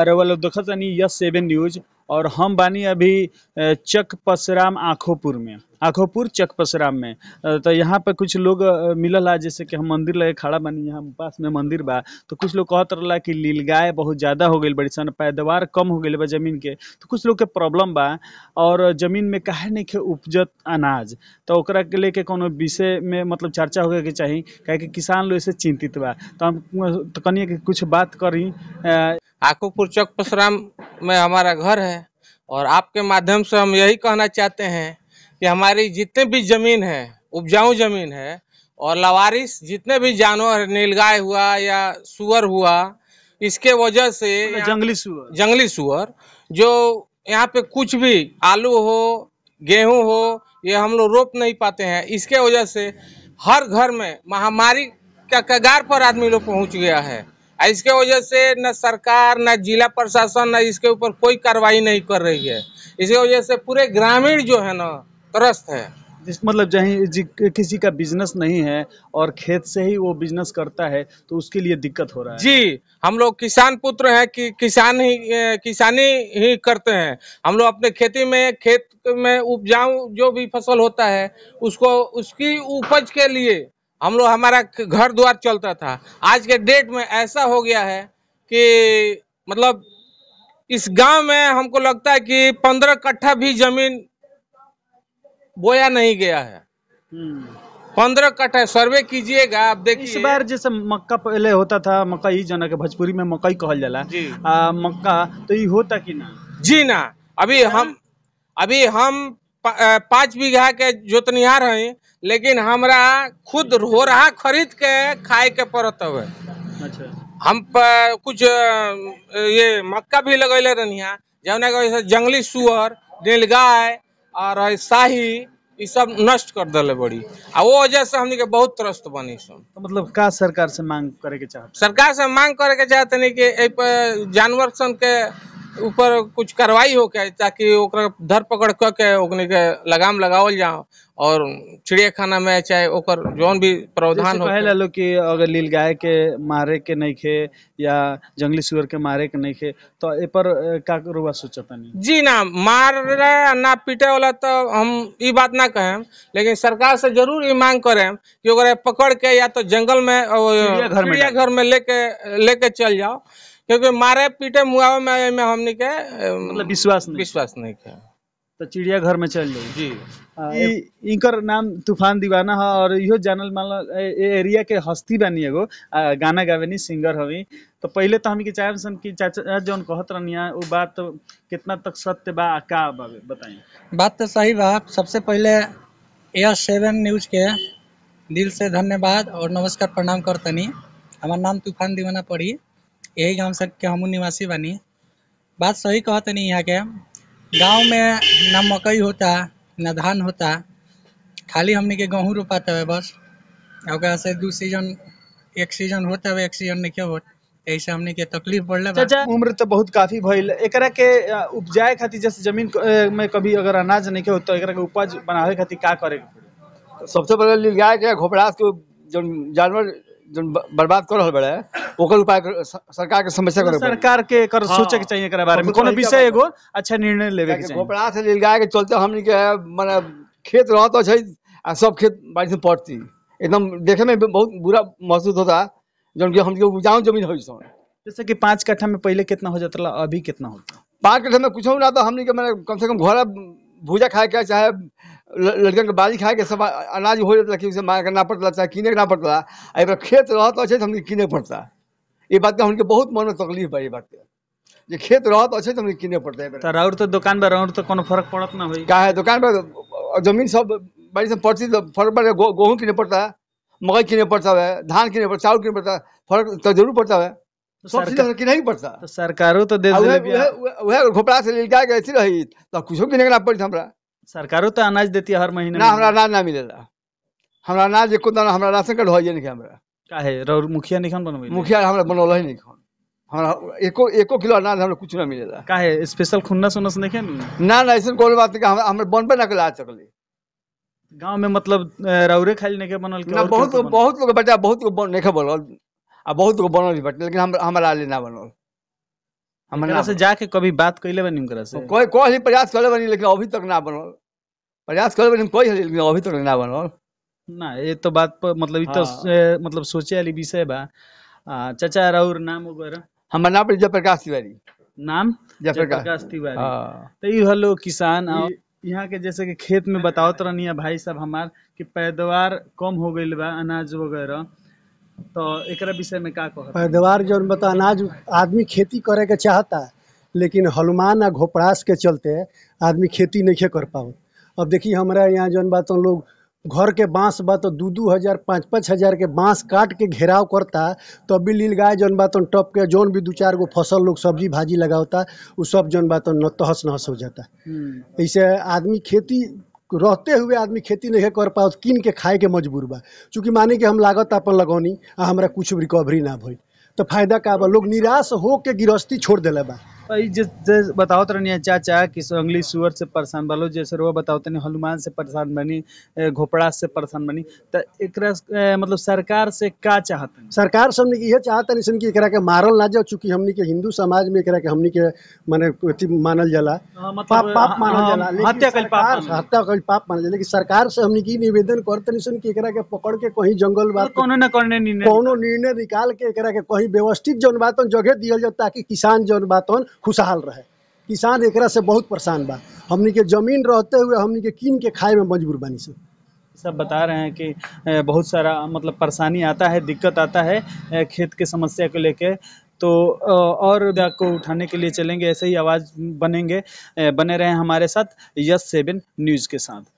अरवल दखतनी yes seven news और हम बानी अभी चक पसराम आखोपुर में आखोपुर चक पसराम में तो यहाँ पर कुछ लोग मिलल है जैसे कि हम मंदिर लगे खड़ा बानी यहाँ पास में मंदिर बा तो कुछ लोग कहत रहा कि लीलगाय बहुत ज़्यादा हो गई बड़ी सन पैदावार कम हो गई बा जमीन के तो कुछ लोग के प्रॉब्लम बा और जमीन में काहे नहीं के उपजत अनाज तो ओकरा के लेके को विषय में मतलब चर्चा हो के चाही कि किसान लोग इसे चिंतित बा तो हम तो कनिए कुछ बात करी आकूपुर चौक परशुराम में हमारा घर है और आपके माध्यम से हम यही कहना चाहते हैं कि हमारी जितने भी जमीन है उपजाऊ जमीन है और लवारिस जितने भी जानवर नीलगाय हुआ या सुअर हुआ इसके वजह से मतलब जंगली सुअर जंगली सुअर जो यहाँ पे कुछ भी आलू हो गेहूं हो ये हम लोग रोप नहीं पाते हैं इसके वजह से हर घर में महामारी का कगार पर आदमी लोग पहुँच गया है इसके वजह से न सरकार न जिला प्रशासन न इसके ऊपर कोई कार्रवाई नहीं कर रही है इसके वजह से पूरे ग्रामीण जो है ना त्रस्त है जिस मतलब जहीं किसी का बिजनेस नहीं है और खेत से ही वो बिजनेस करता है तो उसके लिए दिक्कत हो रहा है जी हम लोग किसान पुत्र हैं कि किसान ही किसानी ही करते हैं हम लोग अपने खेती में खेत में उपजाऊ जो भी फसल होता है उसको उसकी उपज के लिए हम लोग हमारा घर द्वार चलता था आज के डेट में ऐसा हो गया है कि मतलब इस गांव में हमको लगता है कि पंद्रह कट्ठा भी जमीन बोया नहीं गया है हम्म। पंद्रह कट्ठा सर्वे कीजिएगा आप देखिए इस बार जैसे मक्का पहले होता था मक्का ही जाना के भोजपुरी में मकई कहा जाला मक्का तो ये होता कि ना जी ना अभी हम अभी हम पाँच बीघा के जोतनिहार है लेकिन हमरा खुद हो रहा खरीद के खाए के पड़त हवे अच्छा। हम कुछ ये मक्का भी लगेले रही जौना के जंगली सुअर नीलगाय और शाही ये सब नष्ट कर दल बड़ी आ वो वजह से हमने के बहुत त्रस्त बनी सन तो मतलब का सरकार से मांग करे के चाहते सरकार से मांग करे के चाहते नहीं कि जानवर सन के ऊपर कुछ कार्रवाई हो के ताकि धर पकड़ कर के लगाम लगावल जाओ और चिड़ियाखाना में चाहे ओकर जोन भी प्रावधान हो पहले तो। लोग कि अगर नील गाय के मारे के नहीं खे या जंगली सुअर के मारे के नहीं खे तो ए पर का रुआ सोचता नहीं जी ना मार ना पीटे वाला तो हम ये बात ना कहें लेकिन सरकार से जरूर ये मांग करें कि पकड़ के या तो जंगल में चिड़ियाघर में लेके लेके चल जाओ क्योंकि मारे पीटे मुआवे में, में हमने के मतलब विश्वास नहीं विश्वास नहीं किया तो चिड़िया घर में चल जाई जी इनकर नाम तूफान दीवाना है और यो जानल मानल एरिया के हस्ती बनी एगो गाना गावेनी सिंगर हवी तो पहले तो हम के चाहे सन कि चाचा जौन कहत रहनिया वो बात तो कितना तक सत्य बा का बताए बात तो सही बा सबसे पहले एयर सेवन न्यूज के दिल से धन्यवाद और नमस्कार प्रणाम करतनी हमार नाम तूफान दीवाना पढ़ी यही गाँव सब के हम निवासी बनी बात सही कहा तनी यहाँ के गाँव में ना मकई होता ना धान होता खाली हमने के गेहूँ रोपा तब बस और से दू सीजन एक सीजन होता है एक सीजन नहीं होत ऐसे हमने के तकलीफ बढ़ला उम्र तो बहुत काफी भइल एकरा के उपजाए खातिर जैसे जमीन में कभी अगर अनाज नहीं के होता एकरा के उपज बनावे खातिर का करे सबसे पहले गाय के घोपड़ा के जो जानवर जो बर्बाद कर रहा बड़े ओकर उपाय सरकार के समस्या कर सरकार के कर हाँ। सोचे के चाहिए करे बारे में कोनो विषय एगो अच्छा निर्णय लेवे के चाहिए घोपड़ा से गाय के चलते हमनी के माने खेत रहत तो आ सब खेत बारिश में पड़ती एकदम देखे में बहुत बुरा महसूस होता जौन कि हम के उपजाऊ जमीन होई सो जैसे कि पाँच कट्ठा में पहले कितना हो जतला अभी कितना होता पाँच कट्ठा में कुछ ना तो हमनी के माने कम से कम घर भूजा खाए के चाहे लड़कन के बाजी खाए के सब अनाज हो जाता कि उसे मार करना पड़ता चाहे कीने करना पड़ता है अगर खेत रहता अच्छे तो हमने कीने पड़ता ये बात का हमके बहुत मन में तकलीफ है ये बात का जो खेत रहत अच्छे तो हमने कीने पड़ता है तो, तो, तो दुकान पर और तो कोनो फर्क पड़त ना होई का है दुकान पर जमीन सब बड़ी से पड़ती तो फर्क पड़े गेहूँ कीने पड़ता है मकई कीने पड़ता है धान कीने पड़ता चावल कीने पड़ता है फर्क तो जरूर पड़ता है तो, तो सरकारों तो दे दिले घोपड़ा से लेके ऐसी रही तो कुछो कीने ना पड़ता हमरा सरकारों तो अनाज देती है हर महीने ना हमारा अनाज ना मिलेला हमारा अनाज एक दाना हमारा राशन कार्ड हो जाए हमारा काहे रौर मुखिया निखन बनबै मुखिया हमरा बनौला ही नहीं हमरा एको एको किलो अनाज हमरा कुछ ना मिलेला काहे स्पेशल खुन्ना सुनस नहीं ना ना ऐसा कोई बात नहीं हमरा बनबे ना ला सकली गांव में मतलब रौरे खाली नहीं बनल ना बहुत बहुत लोग बेटा बहुत लोग नहीं बनल आ बहुत लोग बनल बट लेकिन हमरा ले ना बनल हमरा से जाके कभी बात कैले बनी उनकरा से कोई कोई प्रयास करे बनी लेकिन अभी तक ना बनल प्रयास करे बनी कोई है लेकिन अभी तक ना बनल ना ये तो बात पर मतलब हाँ। तो मतलब सोचे वाली विषय बा चाचा राउर नाम वगैरह हमारा नाम प्रकाश तिवारी नाम प्रकाश तिवारी हाँ। तो ये हेलो किसान यहाँ के जैसे कि खेत में बताओ तो रनिया भाई सब हमार कि पैदावार कम हो गई बा अनाज वगैरह तो एक विषय में क्या पैदावार जो मतलब अनाज आदमी खेती करे के चाहता लेकिन हनुमान आ घोपड़ास के चलते आदमी खेती नहीं कर पाओ अब देखिए हमारे यहाँ जौन बात तो लोग घर के बांस बा तो दू दू हज़ार पाँच पाँच हज़ार के बांस काट के घेराव करता तो भी लील गाय जौन बातन तो टप के जौन भी दो चार गो फसल लोग सब्जी भाजी लगावता वो सब जौन बातन तो तहस नहस हो जाता हम्म। ऐसे आदमी खेती रहते हुए आदमी खेती नहीं कर पाओ कीन के खाए के मजबूर बा चूँकि माने कि हम लागत अपन लगौनी आ हमारा कुछ रिकवरी ना भई तो फायदा का बा लोग निराश हो के छोड़ दिले बा जिस जैसे बताओ तरनी तो चाचा कि अंगली सुअर से परेशान बलो जैसे रोआ बताओ तनी हनुमान से परेशान बनी घोपड़ा से परेशान बनी तो एक मतलब सरकार से का चाहत सरकार से हमने यह चाहत नहीं कि एक के मारल ना जाओ चूंकि हमने के हिंदू समाज में एक के हमने के माने मानल जला हाँ, मतलब, पाप पाप हाँ, हाँ, मानल जाला हत्या कल पाप मानल जला लेकिन सरकार से हमने की निवेदन करते नहीं कि एकरा के पकड़ के कहीं जंगल बात कोनो ना करने निर्णय कोनो निर्णय निकाल के एक के कहीं व्यवस्थित जौन बात जगह दिया जाओ ताकि किसान जौन बात खुशहाल रहे किसान एक से बहुत परेशान बा हमनी के जमीन रहते हुए हमनी के कीन के खाए में मजबूर बनी सब सब बता रहे हैं कि बहुत सारा मतलब परेशानी आता है दिक्कत आता है खेत के समस्या को लेके तो और को उठाने के लिए चलेंगे ऐसे ही आवाज़ बनेंगे बने रहें हमारे साथ यस सेवन न्यूज़ के साथ